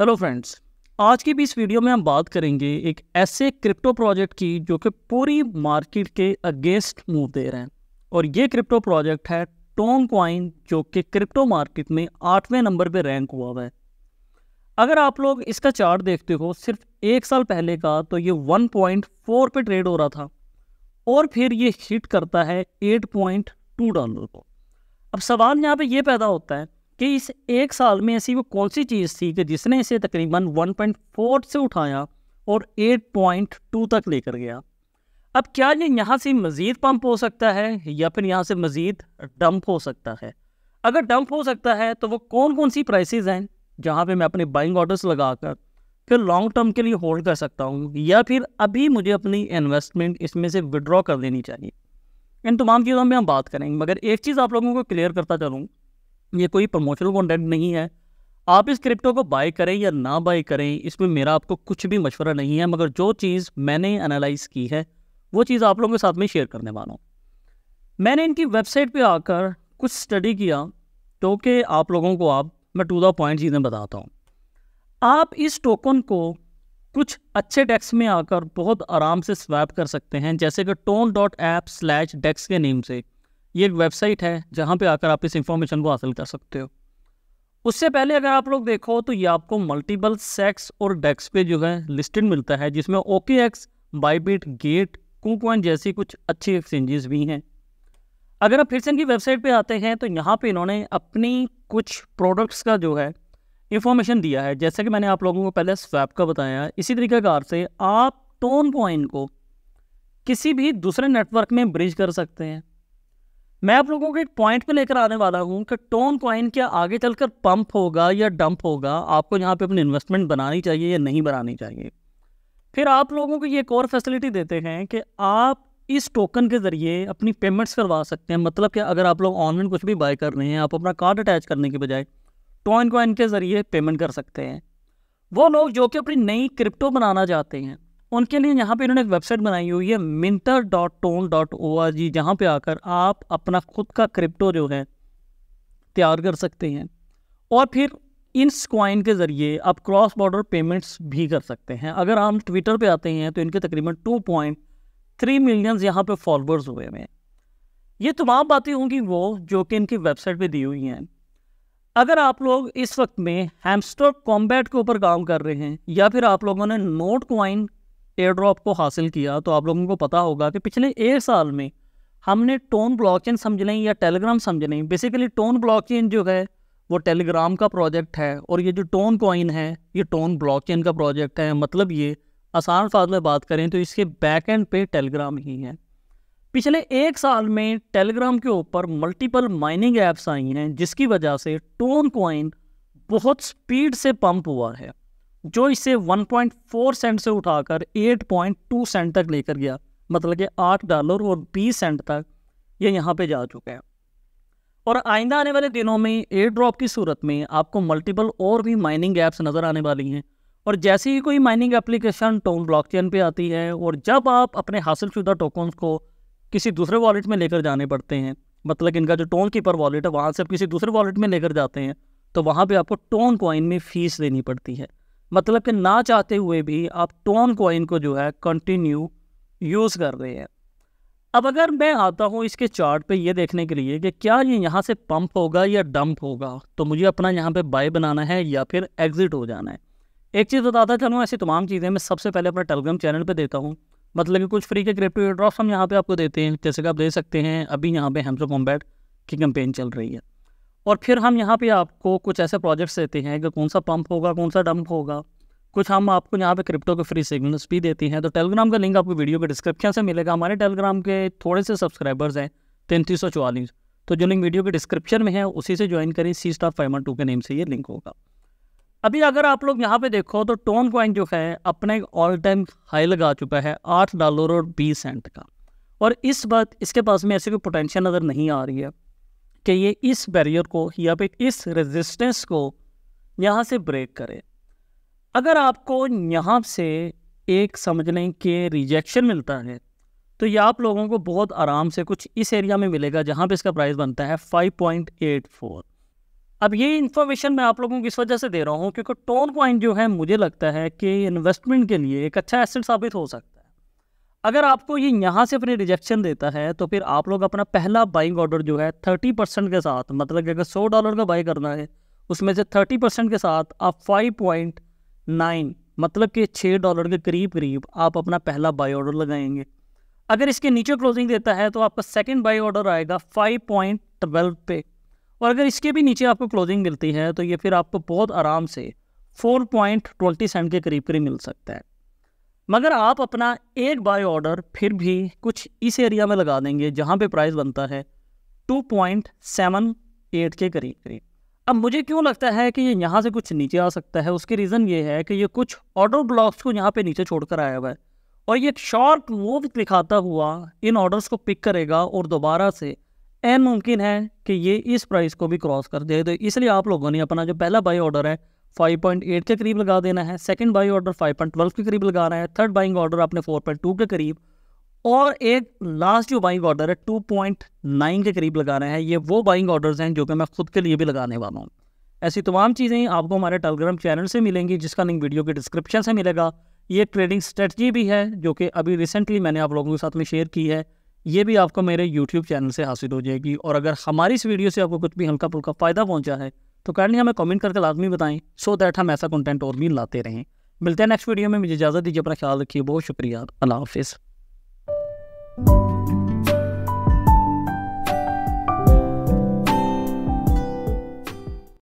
hello friends आज की भी इस वीडियो में हम बात करेंगे एक ऐसे क्रिप्टो प्रोजेक्ट की जो कि पूरी मार्केट के अगेंस्ट मूव दे रहे हैं और ये क्रिप्टो प्रोजेक्ट है टोंग क्वाइन जो कि क्रिप्टो मार्केट में आठवें नंबर पे रैंक हुआ हुआ है अगर आप लोग इसका चार्ट देखते हो सिर्फ एक साल पहले का तो ये वन पॉइंट ट्रेड हो रहा था और फिर ये हिट करता है एट डॉलर को अब सवाल यहाँ पर यह पैदा होता है कि इस एक साल में ऐसी वो कौन सी चीज़ थी कि जिसने इसे तकरीबन 1.4 से उठाया और 8.2 तक लेकर गया अब क्या ये यहाँ से मज़ीद पम्प हो सकता है या फिर यहाँ से मज़ीद डंप हो सकता है अगर डंप हो सकता है तो वो कौन कौन सी प्राइसेस हैं जहाँ पे मैं अपने बाइंग ऑर्डर्स लगाकर फिर लॉन्ग टर्म के लिए होल्ड कर सकता हूँ या फिर अभी मुझे अपनी इन्वेस्टमेंट इसमें से विड्रॉ कर लेनी चाहिए इन तमाम चीज़ों में हम बात करेंगे मगर एक चीज़ आप लोगों को क्लियर करता चलूँ ये कोई प्रमोशनल कॉन्टेंट नहीं है आप इस क्रिप्टो को बाय करें या ना बाय करें इसमें मेरा आपको कुछ भी मशवरा नहीं है मगर जो चीज़ मैंने एनालाइज की है वो चीज़ आप लोगों के साथ में शेयर करने वाला हूँ मैंने इनकी वेबसाइट पे आकर कुछ स्टडी किया तो कि आप लोगों को आप मैं टू द पॉइंट चीज़ें बताता हूँ आप इस टोकन को कुछ अच्छे डेक्स में आकर बहुत आराम से स्वैप कर सकते हैं जैसे कि TON dot app slash dex के नेम से ये एक वेबसाइट है जहाँ पे आकर आप इस इंफॉर्मेशन को हासिल कर सकते हो उससे पहले अगर आप लोग देखो तो ये आपको मल्टीपल सेक्स और डेक्स पे जो है लिस्टेड मिलता है जिसमें OKX Bybit Gate KuCoin जैसी कुछ अच्छी एक्सचेंजेस भी हैं अगर आप फिर से इनकी वेबसाइट पे आते हैं तो यहाँ पे इन्होंने अपनी कुछ प्रोडक्ट्स का जो है इंफॉर्मेशन दिया है जैसे कि मैंने आप लोगों को पहले स्वैप का बताया इसी तरीके कार से आप टोन पॉइंट को किसी भी दूसरे नेटवर्क में ब्रिज कर सकते हैं मैं आप लोगों को एक पॉइंट पे लेकर आने वाला हूँ कि टोन कॉइन क्या आगे चलकर पंप होगा या डंप होगा आपको यहाँ पे अपनी इन्वेस्टमेंट बनानी चाहिए या नहीं बनानी चाहिए फिर आप लोगों को ये एक और फैसिलिटी देते हैं कि आप इस टोकन के ज़रिए अपनी पेमेंट्स करवा सकते हैं मतलब कि अगर आप लोग ऑनलाइन कुछ भी बाय कर रहे हैं आप अपना कार्ड अटैच करने के बजाय टोन कॉइन के ज़रिए पेमेंट कर सकते हैं वो लोग जो कि अपनी नई क्रिप्टो बनाना चाहते हैं उनके लिए यहाँ पे इन्होंने एक वेबसाइट बनाई हुई है Minter dot TON dot O R G जहाँ पर आकर आप अपना खुद का क्रिप्टो जो है तैयार कर सकते हैं और फिर इन क्वाइन के ज़रिए आप क्रॉस बॉर्डर पेमेंट्स भी कर सकते हैं अगर हम ट्विटर पे आते हैं तो इनके तकरीबन टू पॉइंट थ्री मिलियन यहाँ पे फॉलोअर्स हुए हैं ये तमाम बातें होंगी वो जो कि इनकी वेबसाइट पे दी हुई हैं अगर आप लोग इस वक्त में हैमस्टर कॉम्बैट के ऊपर काम कर रहे हैं या फिर आप लोगों ने नोट क्वाइन एयर ड्रॉप को हासिल किया तो आप लोगों को पता होगा कि पिछले एक साल में हमने टोन ब्लॉकचेन समझ लें या टेलीग्राम समझ लें बेसिकली टोन ब्लॉकचेन जो है वो टेलीग्राम का प्रोजेक्ट है और ये जो टोन कॉइन है ये टोन ब्लॉकचेन का प्रोजेक्ट है मतलब ये आसान फाज में बात करें तो इसके बैक एंड पे टेलीग्राम ही है पिछले एक साल में टेलीग्राम के ऊपर मल्टीपल माइनिंग ऐप्स आई हैं जिसकी वजह से टोन कॉइन बहुत स्पीड से पंप हुआ है जो इसे 1.4 सेंट से उठाकर 8.2 सेंट तक लेकर गया मतलब कि आठ डॉलर और बीस सेंट तक ये यहाँ पे जा चुका है और आइंदा आने वाले दिनों में एयर ड्रॉप की सूरत में आपको मल्टीपल और भी माइनिंग ऐप्स नज़र आने वाली हैं और जैसे ही कोई mining application TON blockchain आती है और जब आप अपने हासिलशुदा टोकन्स को किसी दूसरे वॉलेट में लेकर जाने पड़ते हैं मतलब इनका जो टोन कीपर वॉलेट है वहाँ से आप किसी दूसरे वॉलेट में लेकर जाते हैं तो वहाँ पर आपको टोन कॉइन में फ़ीस देनी पड़ती है मतलब कि ना चाहते हुए भी आप टोन कॉइन को जो है कंटिन्यू यूज़ कर रहे हैं अब अगर मैं आता हूँ इसके चार्ट पे ये देखने के लिए कि क्या ये यहाँ से पंप होगा या डंप होगा तो मुझे अपना यहाँ पे बाय बनाना है या फिर एग्ज़िट हो जाना है एक चीज़ बताता चलूँ ऐसी तमाम चीज़ें मैं सबसे पहले अपना टेलीग्राम चैनल पर देता हूँ मतलब कि कुछ फ्री के क्रिप्टो ड्रॉप हम यहाँ पर आपको देते हैं जैसे कि आप दे सकते हैं अभी यहाँ पर हेम्सो कॉम्बैट की कंपेन चल रही है और फिर हम यहाँ पे आपको कुछ ऐसे प्रोजेक्ट्स देते हैं कि कौन सा पंप होगा कौन सा डंप होगा कुछ हम आपको यहाँ पे क्रिप्टो के फ्री सिग्नल्स भी देते हैं तो टेलीग्राम का लिंक आपको वीडियो के डिस्क्रिप्शन से मिलेगा हमारे टेलीग्राम के थोड़े से सब्सक्राइबर्स हैं तैंतीस सौ तो जो लिंक वीडियो के डिस्क्रिप्शन में है उसी से ज्वाइन करें सी स्टार फाइव टू के नेम से ये लिंक होगा अभी अगर आप लोग यहाँ पे देखो तो टोन कॉइन जो है अपने ऑल टाइम हाई लगा चुका है आठ डॉलर और बीस सेंट का और इस बात इसके पास में ऐसी कोई पोटेंशियल नज़र नहीं आ रही है कि ये इस बैरियर को या फिर इस रेजिस्टेंस को यहाँ से ब्रेक करे अगर आपको यहाँ से एक समझने के रिजेक्शन मिलता है तो ये आप लोगों को बहुत आराम से कुछ इस एरिया में मिलेगा जहाँ पे इसका प्राइस बनता है 5.84 अब ये इन्फॉर्मेशन मैं आप लोगों को इस वजह से दे रहा हूँ क्योंकि टोन पॉइंट जो है मुझे लगता है कि इन्वेस्टमेंट के लिए एक अच्छा एसेट साबित हो सकता है अगर आपको ये यहाँ से अपने रिजेक्शन देता है तो फिर आप लोग अपना पहला बाइंग ऑर्डर जो है थर्टी परसेंट के साथ मतलब कि अगर सौ डॉलर का बाई करना है उसमें से थर्टी परसेंट के साथ आप फाइव पॉइंट नाइन मतलब कि छः डॉलर के करीब करीब आप अपना पहला बाई ऑर्डर लगाएंगे अगर इसके नीचे क्लोजिंग देता है तो आपका सेकेंड बाई ऑर्डर आएगा फाइव पॉइंट ट्वेल्व पे और अगर इसके भी नीचे आपको क्लोजिंग मिलती है तो ये फिर आपको बहुत आराम से फोर पॉइंट ट्वेंटी सेंट के करीब करीब मिल सकता है मगर आप अपना एक बाय ऑर्डर फिर भी कुछ इस एरिया में लगा देंगे जहाँ पे प्राइस बनता है टू पॉइंट सेवन एट के करीब करीब अब मुझे क्यों लगता है कि ये यहाँ से कुछ नीचे आ सकता है उसकी रीज़न ये है कि ये कुछ ऑर्डर ब्लॉक्स को यहाँ पे नीचे छोड़ कर आया हुआ है और ये एक शॉर्ट मूव दिखाता हुआ इन ऑर्डर्स को पिक करेगा और दोबारा से एन मुमकिन है कि ये इस प्राइस को भी क्रॉस कर दे तो इसलिए आप लोगों ने अपना जो पहला बाई ऑर्डर है 5.8 के करीब लगा देना है सेकंड बाइंग ऑर्डर 5.12 के करीब लगाना है थर्ड बाइंग ऑर्डर आपने 4.2 के करीब और एक लास्ट जो बाइंग ऑर्डर है 2.9 के करीब लगाना है ये वो बाइंग ऑर्डर्स हैं जो कि मैं खुद के लिए भी लगाने वाला हूँ ऐसी तमाम चीज़ें आपको हमारे टेलीग्राम चैनल से मिलेंगी जिसका लिंक वीडियो के डिस्क्रिप्शन से मिलेगा ये ट्रेडिंग स्ट्रेटजी भी है जो कि अभी रिसेंटली मैंने आप लोगों के साथ में शेयर की है ये भी आपको मेरे यूट्यूब चैनल से हासिल हो जाएगी और अगर हमारी इस वीडियो से आपको कुछ भी हल्का फुल्का फ़ायदा पहुँचा है तो काइंडली हमें कमेंट करके लाजमी बताएं सो दैट हम ऐसा कंटेंट और भी लाते रहें मिलते हैं नेक्स्ट वीडियो में मुझे इजाज़त दीजिए अपना ख्याल रखिए बहुत शुक्रिया अल्लाह हाफिज़